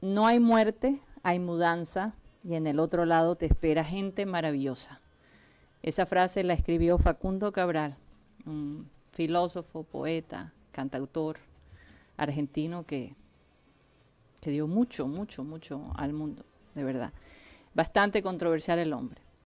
no hay muerte, hay mudanza y en el otro lado te espera gente maravillosa. Esa frase la escribió Facundo Cabral, un filósofo, poeta, cantautor argentino que, que dio mucho, mucho, mucho al mundo, de verdad. Bastante controversial el hombre.